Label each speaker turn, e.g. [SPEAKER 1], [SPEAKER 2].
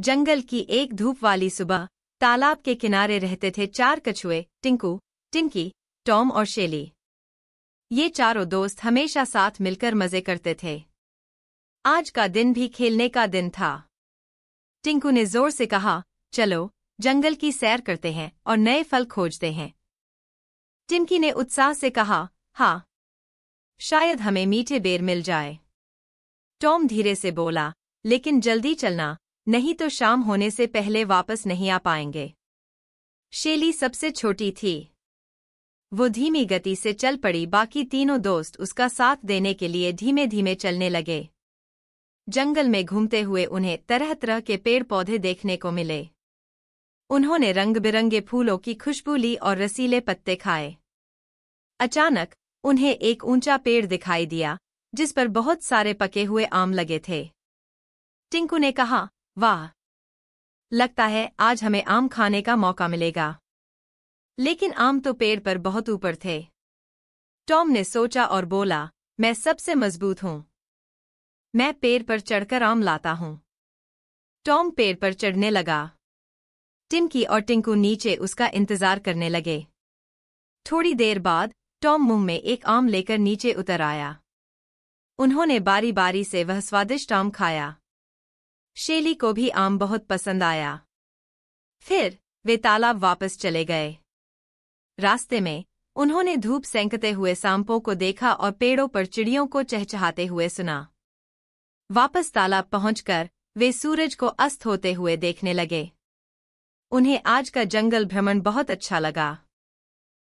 [SPEAKER 1] जंगल की एक धूप वाली सुबह तालाब के किनारे रहते थे चार कछुए टिंकू टिंकी टॉम और शेली ये चारों दोस्त हमेशा साथ मिलकर मजे करते थे आज का दिन भी खेलने का दिन था टिंकू ने जोर से कहा चलो जंगल की सैर करते हैं और नए फल खोजते हैं टिंकी ने उत्साह से कहा हाँ शायद हमें मीठे बेर मिल जाए टॉम धीरे से बोला लेकिन जल्दी चलना नहीं तो शाम होने से पहले वापस नहीं आ पाएंगे शेली सबसे छोटी थी वो धीमी गति से चल पड़ी बाकी तीनों दोस्त उसका साथ देने के लिए धीमे धीमे चलने लगे जंगल में घूमते हुए उन्हें तरह तरह के पेड़ पौधे देखने को मिले उन्होंने रंग बिरंगे फूलों की खुशबू ली और रसीले पत्ते खाए अचानक उन्हें एक ऊंचा पेड़ दिखाई दिया जिस पर बहुत सारे पके हुए आम लगे थे टिंकू ने कहा वाह लगता है आज हमें आम खाने का मौका मिलेगा लेकिन आम तो पेड़ पर बहुत ऊपर थे टॉम ने सोचा और बोला मैं सबसे मजबूत हूं मैं पेड़ पर चढ़कर आम लाता हूं टॉम पेड़ पर चढ़ने लगा टिमकी और टिंकू नीचे उसका इंतजार करने लगे थोड़ी देर बाद टॉम मुंह में एक आम लेकर नीचे उतर आया उन्होंने बारी बारी से वह स्वादिष्ट आम खाया शेली को भी आम बहुत पसंद आया फिर वे तालाब वापस चले गए रास्ते में उन्होंने धूप सेंकते हुए सांपों को देखा और पेड़ों पर चिड़ियों को चहचहाते हुए सुना वापस तालाब पहुंचकर वे सूरज को अस्त होते हुए देखने लगे उन्हें आज का जंगल भ्रमण बहुत अच्छा लगा